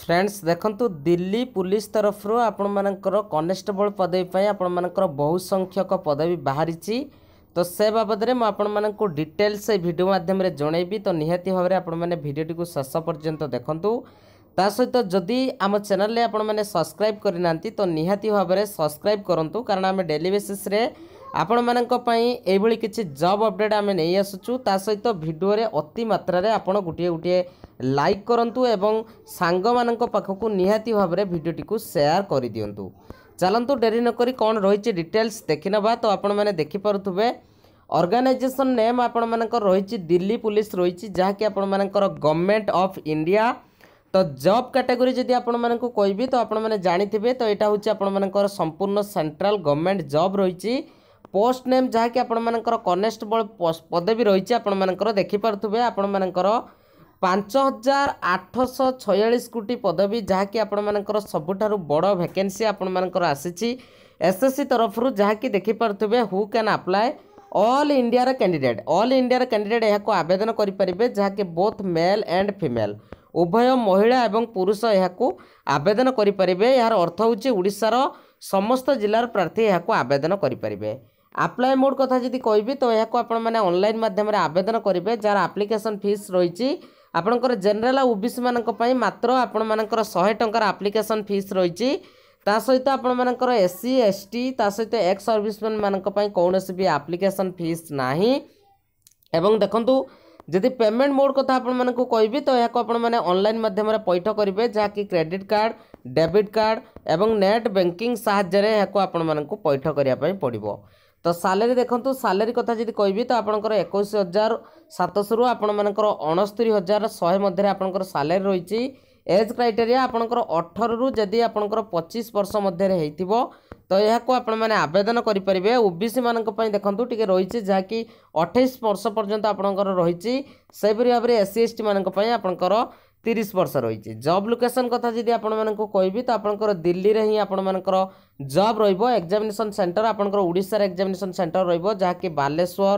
friends ଦେଖନ୍ତୁ Delhi police ତରଫରୁ ଆପଣମାନଙ୍କର କନେଷ୍ଟବଳ ପଦବୀ ପାଇଁ ଆପଣମାନଙ୍କର ବହୁ ସଂଖ୍ୟକ ପଦବୀ ବାହାରିଛି ତ ସେ ବାବଦରେ ମୁଁ ଆପଣମାନଙ୍କୁ ଡିଟେଲ୍ସ ଏ ଭିଡ଼ିଓ ମାଧ୍ୟମରେ ଜଣାଇବି ତ ନିହାତି ଭାବରେ ଆପଣମାନେ ଭିଡ଼ିଓଟିକୁ ଶେଷ ପର୍ଯ୍ୟନ୍ତ ଦେଖନ୍ତୁ ତା ସହିତ ଯଦି ଆମ ଚ୍ୟାନେଲରେ ଆପଣମାନେ ସବସ୍କ୍ରାଇବ୍ କରିନାହାନ୍ତି ତ ନିହାତି ଭାବରେ ସବସ୍କ୍ରାଇବ୍ କରନ୍ତୁ କାରଣ ଆମେ ଡେଲି ବେସିସ୍ରେ ଆପଣମାନଙ୍କ ପାଇଁ ଏଇଭଳି କିଛି ଜବ୍ ଅପଡ଼େଟ୍ ଆମେ ନେଇ ଆସୁଛୁ ତା ସହିତ ଭିଡ଼ିଓରେ ଅତି ମାତ୍ରାରେ ଆପଣ ଗୋଟିଏ ଗୋଟିଏ ଲାଇକ୍ କରନ୍ତୁ ଏବଂ ସାଙ୍ଗମାନଙ୍କ ପାଖକୁ ନିହାତି ଭାବରେ ଭିଡ଼ିଓଟିକୁ ସେୟାର କରିଦିଅନ୍ତୁ ଚାଲନ୍ତୁ ଡେରି ନକରି କ'ଣ ରହିଛି ଡିଟେଲ୍ସ ଦେଖିନେବା ତ ଆପଣମାନେ ଦେଖିପାରୁଥିବେ ଅର୍ଗାନାଇଜେସନ୍ ନେମ୍ ଆପଣମାନଙ୍କର ରହିଛି ଦିଲ୍ଲୀ ପୁଲିସ୍ ରହିଛି ଯାହାକି ଆପଣମାନଙ୍କର ଗଭର୍ଣ୍ଣମେଣ୍ଟ ଅଫ୍ ଇଣ୍ଡିଆ ତ ଜବ୍ କାଟାଗୋରୀ ଯଦି ଆପଣମାନଙ୍କୁ କହିବି ତ ଆପଣମାନେ ଜାଣିଥିବେ ତ ଏଇଟା ହେଉଛି ଆପଣମାନଙ୍କର ସମ୍ପୂର୍ଣ୍ଣ ସେଣ୍ଟ୍ରାଲ ଗଭର୍ଣ୍ଣମେଣ୍ଟ ଜବ୍ ରହିଛି ପୋଷ୍ଟ ନେମ୍ ଯାହାକି ଆପଣମାନଙ୍କର କନେଷ୍ଟବଳ ପଦବୀ ରହିଛି ଆପଣମାନଙ୍କର ଦେଖିପାରୁଥିବେ ଆପଣମାନଙ୍କର ପାଞ୍ଚ ହଜାର ଆଠଶହ ଛୟାଳିଶ କୋଟି ପଦବୀ ଯାହାକି ଆପଣମାନଙ୍କର ସବୁଠାରୁ ବଡ଼ ଭ୍ୟାକେନ୍ସି ଆପଣମାନଙ୍କର ଆସିଛି ଏସ୍ଏସ୍ସି ତରଫରୁ ଯାହାକି ଦେଖିପାରୁଥିବେ ହୁ କ୍ୟାନ୍ ଆପ୍ଲାଏ ଅଲ୍ ଇଣ୍ଡିଆର କ୍ୟାଣ୍ଡିଡେଟ୍ ଅଲ୍ ଇଣ୍ଡିଆର କ୍ୟାଣ୍ଡିଡେଟ୍ ଏହାକୁ ଆବେଦନ କରିପାରିବେ ଯାହାକି ବୋଥ୍ ମେଲ୍ ଆଣ୍ଡ ଫିମେଲ୍ ଉଭୟ ମହିଳା ଏବଂ ପୁରୁଷ ଏହାକୁ ଆବେଦନ କରିପାରିବେ ଏହାର ଅର୍ଥ ହେଉଛି ଓଡ଼ିଶାର ସମସ୍ତ ଜିଲ୍ଲାର ପ୍ରାର୍ଥୀ ଏହାକୁ ଆବେଦନ କରିପାରିବେ आप्लाय मोड कथा जी कह तो यह आपल मध्यम आवेदन करेंगे जार आप्लिकेसन फिज रही आपणकर जेनेल ओबीसी मानी मात्र आपण मानक शहे टकर आप्लिकेसन फिज रही सहित आपण मानक एस सी एस टी सहित एक्स सर्विसमैन मानी कौन सी आप्लिकेसन फिज ना एवं देखू जदि पेमेंट मोड कथ आपको कह तो यह आपल मध्यम पैठ करेंगे जहाँकि क्रेडिट कार्ड डेबिट कार्ड और नेट बैंकिंग साहय पैठ करने पड़ा ତ ସାଲେରୀ ଦେଖନ୍ତୁ ସାଲେରୀ କଥା ଯଦି କହିବି ତ ଆପଣଙ୍କର ଏକୋଇଶ ହଜାର ସାତଶହରୁ ଆପଣମାନଙ୍କର ଅଣସ୍ତରୀ ହଜାର ଶହେ ମଧ୍ୟରେ ଆପଣଙ୍କର ସାଲେରୀ ରହିଛି ଏଜ୍ କ୍ରାଇଟେରିଆ ଆପଣଙ୍କର ଅଠରରୁ ଯଦି ଆପଣଙ୍କର ପଚିଶ ବର୍ଷ ମଧ୍ୟରେ ହେଇଥିବ ତ ଏହାକୁ ଆପଣମାନେ ଆବେଦନ କରିପାରିବେ ଓ ବି ମାନଙ୍କ ପାଇଁ ଦେଖନ୍ତୁ ଟିକେ ରହିଛି ଯାହାକି ଅଠେଇଶ ବର୍ଷ ପର୍ଯ୍ୟନ୍ତ ଆପଣଙ୍କର ରହିଛି ସେହିପରି ଭାବରେ ଏସ୍ ସି ମାନଙ୍କ ପାଇଁ ଆପଣଙ୍କର 30 वर्ष रही जे जॉब लोकेशन कथा जदि आपन मानको কইবি ত আপোনকৰ দিল্লী ৰহী আপোন মানকৰ জব ৰইব এক্সামিনেশ্বন সেন্টৰ আপোনকৰ ওড়িশাৰ এক্সামিনেশ্বন সেন্টৰ ৰইব যাকে বালেশ্বৰ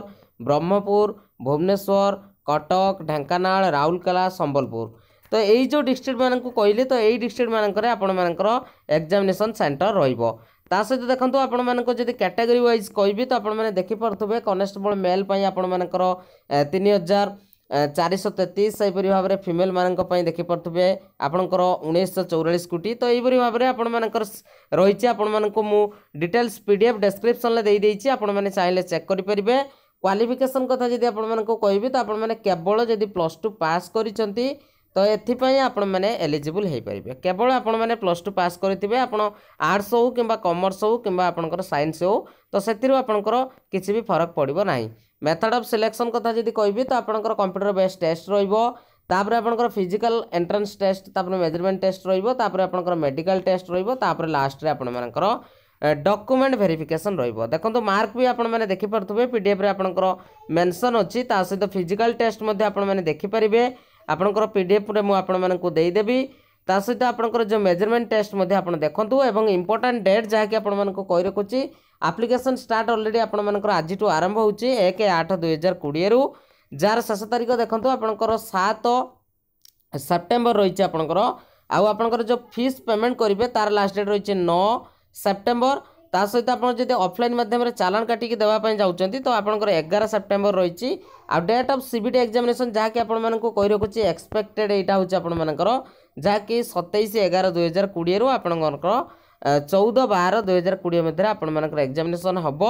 ব্ৰহ্মপুৰ ভুবনেশ্বৰ কটক ঢংকাণাল ৰাউলকলা সম্বলপুৰ ত এই যো ডিস্ট্ৰিক্ট মানক কইলে ত এই ডিস্ট্ৰিক্ট মানকৰে আপোন মানকৰ এক্সামিনেশ্বন সেন্টৰ ৰইব তাৰ সৈতে দেখন্ত আপোন মানকক যদি কেটাগৰি वाइज কইবি ত আপোন মানে দেখি পৰতবে কনষ্টেবল মেল পাই আপোন মানকৰ 3000 ଚାରିଶହ ତେତିଶ ସେହିପରି ଭାବରେ ଫିମେଲ୍ମାନଙ୍କ ପାଇଁ ଦେଖିପାରୁଥିବେ ଆପଣଙ୍କର ଉଣେଇଶହ ଚଉରାଳିଶ କୋଟି ତ ଏହିପରି ଭାବରେ ଆପଣମାନଙ୍କର ରହିଛି ଆପଣମାନଙ୍କୁ ମୁଁ ଡିଟେଲ୍ସ ପି ଡି ଏଫ୍ ଡେସ୍କ୍ରିପ୍ସନ୍ରେ ଦେଇଦେଇଛି ଆପଣମାନେ ଚାହିଁଲେ ଚେକ୍ କରିପାରିବେ କ୍ୱାଲିଫିକେସନ୍ କଥା ଯଦି ଆପଣମାନଙ୍କୁ କହିବି ତ ଆପଣମାନେ କେବଳ ଯଦି ପ୍ଲସ୍ ଟୁ ପାସ୍ କରିଛନ୍ତି ତ ଏଥିପାଇଁ ଆପଣମାନେ ଏଲିଜିବୁଲ୍ ହୋଇପାରିବେ କେବଳ ଆପଣମାନେ ପ୍ଲସ୍ ଟୁ ପାସ୍ କରିଥିବେ ଆପଣ ଆର୍ଟ୍ସ ହେଉ କିମ୍ବା କମର୍ସ ହେଉ କିମ୍ବା ଆପଣଙ୍କର ସାଇନ୍ସ ହେଉ ତ ସେଥିରୁ ଆପଣଙ୍କର କିଛି ବି ଫରକ ପଡ଼ିବ ନାହିଁ मेथड अफ सिलेक्शन कथ जी कह तो आपंकर कंप्यूटर बेस्ड टेस्ट रोपर आपंकर physical entrance test measurement test रोपर आपंकर मेडिकल टेस्ट रोपर लास्ट्रे आपर डॉक्यूमेंट भेरीफिकेसन रखु मार्क भी आपने देखिपे पीडीएफ आपंकर मेनसन अच्छी सहित फिजिकाल टेस्ट आपने देखिपारे पी डी ମୁଁ ଆପଣମାନଙ୍କୁ ଦେଇଦେବି ତା ସହିତ ଆପଣଙ୍କର ଯେଉଁ ମେଜରମେଣ୍ଟ ଟେଷ୍ଟ ମଧ୍ୟ ଆପଣ ଦେଖନ୍ତୁ ଏବଂ ଇମ୍ପୋର୍ଟାଣ୍ଟ ଡେଟ୍ ଯାହାକି ଆପଣମାନଙ୍କୁ କହି ରଖୁଛି ଆପ୍ଲିକେସନ୍ ଷ୍ଟାର୍ଟ ଅଲରେଡ଼ି ଆପଣମାନଙ୍କର ଆଜିଠୁ ଆରମ୍ଭ ହେଉଛି ଏକ ଆଠ ଦୁଇହଜାର କୋଡ଼ିଏରୁ ଯାହାର ଶେଷ ତାରିଖ ଦେଖନ୍ତୁ ଆପଣଙ୍କର ସାତ ସେପ୍ଟେମ୍ବର ରହିଛି ଆପଣଙ୍କର ଆଉ ଆପଣଙ୍କର ଯେଉଁ ଫିସ୍ ପେମେଣ୍ଟ କରିବେ ତାର ଲାଷ୍ଟ ଡେଟ୍ ରହିଛି ନଅ ସେପ୍ଟେମ୍ବର ତା ସହିତ ଆପଣ ଯଦି ଅଫଲାଇନ୍ ମାଧ୍ୟମରେ ଚାଲାଣ କାଟିକି ଦେବା ପାଇଁ ଯାଉଛନ୍ତି ତ ଆପଣଙ୍କର ଏଗାର ସେପ୍ଟେମ୍ବର ରହିଛି ଆଉ ଡେଟ୍ ଅଫ୍ ସିବିଟି ଏକ୍ଜାମିନେସନ୍ ଯାହାକି ଆପଣମାନଙ୍କୁ କହି ରଖୁଛି ଏକ୍ସପେକ୍ଟେଡ଼୍ ଏଇଟା ହେଉଛି ଆପଣମାନଙ୍କର ଯାହାକି ସତେଇଶ ଏଗାର ଦୁଇହଜାର କୋଡ଼ିଏରୁ ଆପଣଙ୍କର ଚଉଦ ବାର ଦୁଇହଜାର କୋଡ଼ିଏ ମଧ୍ୟରେ ଆପଣମାନଙ୍କର ଏକ୍ଜାମିନେସନ୍ ହେବ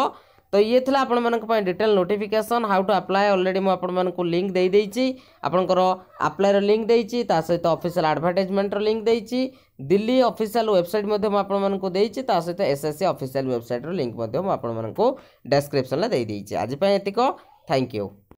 तो ये था detail notification how to apply already मुझक लिंक दे देदेसी आपंकर आप्लायर लिंक देती सहित अफिसीआल आडभटाइजमेंटर लिंक देती दिल्ली अफिसीआल वेबसाइट मुझे सहित एस एस सी अफिसीआल वेबसाइट्र लिंक मुझे डेस्क्रिप्सन में देदेसी आजपाई एतिक थैंक यू